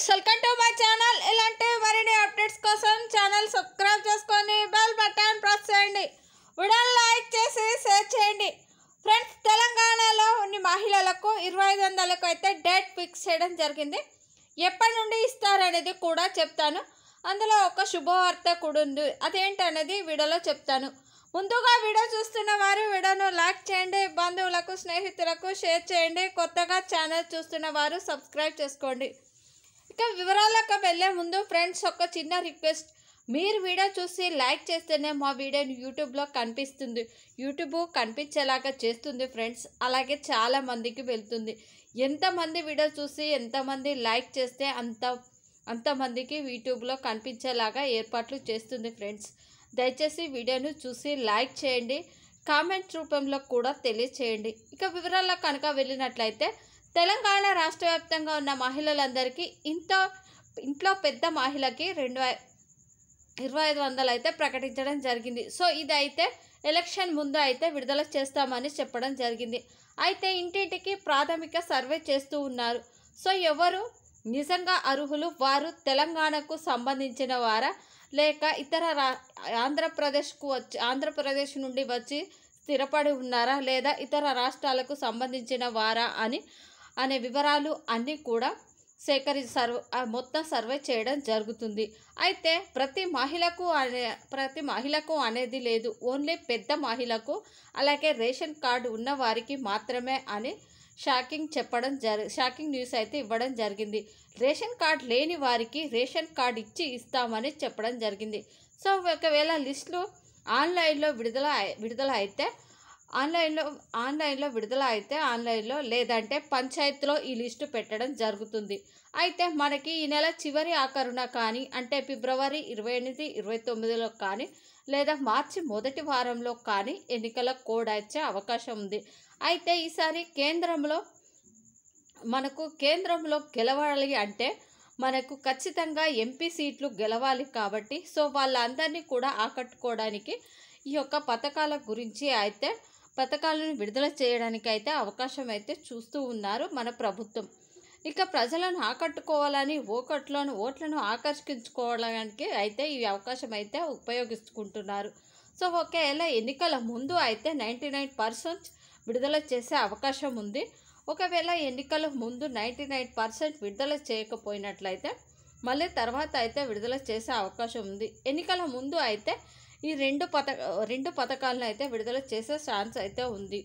friends welcome to my channel ఇలాంటి మరిన్ని updates కోసం ఛానల్ సబ్స్క్రైబ్ చేసుకొని బెల్ బటన్ ప్రెస్ చేయండి ఉడన్ లైక్ చేసి షేర్ చేయండి ఫ్రెండ్స్ తెలంగాణలో ఉన్న మహిళలకు ఇరవై ఐదు వందలకు అయితే డేట్ ఫిక్స్ చేయడం జరిగింది ఎప్పటి నుండి ఇస్తారనేది కూడా చెప్తాను అందులో ఒక శుభవార్త కూడా ఉంది అదేంటనేది వీడియోలో చెప్తాను ముందుగా వీడియో చూస్తున్న వారు వీడియోను లైక్ చేయండి బంధువులకు స్నేహితులకు షేర్ చేయండి కొత్తగా ఛానల్ చూస్తున్న వారు సబ్స్క్రైబ్ చేసుకోండి ఇంకా వివరాలకు వెళ్ళే ముందు ఫ్రెండ్స్ ఒక చిన్న రిక్వెస్ట్ మీరు వీడియో చూసి లైక్ చేస్తేనే మా వీడియోని యూట్యూబ్లో కనిపిస్తుంది యూట్యూబ్ కనిపించేలాగా చేస్తుంది ఫ్రెండ్స్ అలాగే చాలా మందికి వెళ్తుంది ఎంతమంది వీడియో చూసి ఎంతమంది లైక్ చేస్తే అంత అంతమందికి యూట్యూబ్లో కనిపించేలాగా ఏర్పాట్లు చేస్తుంది ఫ్రెండ్స్ దయచేసి వీడియోను చూసి లైక్ చేయండి కామెంట్ రూపంలో కూడా తెలియచేయండి ఇక వివరాల్లో కనుక వెళ్ళినట్లయితే తెలంగాణ రాష్ట్ర వ్యాప్తంగా ఉన్న మహిళలందరికీ ఇంత ఇంట్లో పెద్ద మహిళకి రెండు ఇరవై ఐదు వందలు అయితే ప్రకటించడం జరిగింది సో ఇదైతే ఎలక్షన్ ముందు అయితే విడుదల చేస్తామని చెప్పడం జరిగింది అయితే ఇంటింటికి ప్రాథమిక సర్వే చేస్తూ ఉన్నారు సో ఎవరు నిజంగా అర్హులు వారు తెలంగాణకు సంబంధించిన వారా లేక ఇతర రా ఆంధ్రప్రదేశ్కు వచ్చి ఆంధ్రప్రదేశ్ నుండి వచ్చి స్థిరపడి ఉన్నారా లేదా ఇతర రాష్ట్రాలకు సంబంధించిన వారా అని అనే వివరాలు అన్నీ కూడా సేకరి సర్వ్ మొత్తం సర్వే చేయడం జరుగుతుంది అయితే ప్రతి మహిళకు అనే ప్రతి మహిళకు అనేది లేదు ఓన్లీ పెద్ద మహిళకు అలాగే రేషన్ కార్డు ఉన్న వారికి మాత్రమే అని షాకింగ్ చెప్పడం జరి షాకింగ్ న్యూస్ అయితే ఇవ్వడం జరిగింది రేషన్ కార్డ్ లేని వారికి రేషన్ కార్డ్ ఇచ్చి ఇస్తామని చెప్పడం జరిగింది సో ఒకవేళ లిస్టులు ఆన్లైన్లో విడుదల విడుదల అయితే ఆన్లైన్లో ఆన్లైన్లో విడుదల అయితే ఆన్లైన్లో లేదంటే పంచాయతీలో ఈ లిస్టు పెట్టడం జరుగుతుంది అయితే మనకి ఈ నెల చివరి ఆఖరున కానీ అంటే ఫిబ్రవరి ఇరవై ఎనిమిది ఇరవై తొమ్మిదిలో కానీ లేదా మార్చి మొదటి వారంలో కానీ ఎన్నికల కోడ్ వచ్చే అవకాశం ఉంది అయితే ఈసారి కేంద్రంలో మనకు కేంద్రంలో గెలవాలి అంటే మనకు ఖచ్చితంగా ఎంపీ సీట్లు గెలవాలి కాబట్టి సో వాళ్ళందరినీ కూడా ఆకట్టుకోవడానికి ఈ యొక్క పథకాల గురించి అయితే పథకాలను విడుదల చేయడానికి అయితే అవకాశం అయితే చూస్తూ ఉన్నారు మన ప్రభుత్వం ఇక ప్రజలను ఆకట్టుకోవాలని ఓకట్లను ఓట్లను ఆకర్షించుకోవడానికి అయితే ఈ అవకాశం అయితే ఉపయోగించుకుంటున్నారు సో ఒకవేళ ఎన్నికల ముందు అయితే నైంటీ నైన్ పర్సెంట్ విడుదల చేసే అవకాశం ఉంది ఒకవేళ ఎన్నికల ముందు నైంటీ నైన్ పర్సెంట్ విడుదల చేయకపోయినట్లయితే మళ్ళీ తర్వాత అయితే విడుదల చేసే అవకాశం ఉంది ఎన్నికల ముందు అయితే ఈ రెండు పథ రెండు పథకాలను అయితే విడుదల చేసే ఛాన్స్ అయితే ఉంది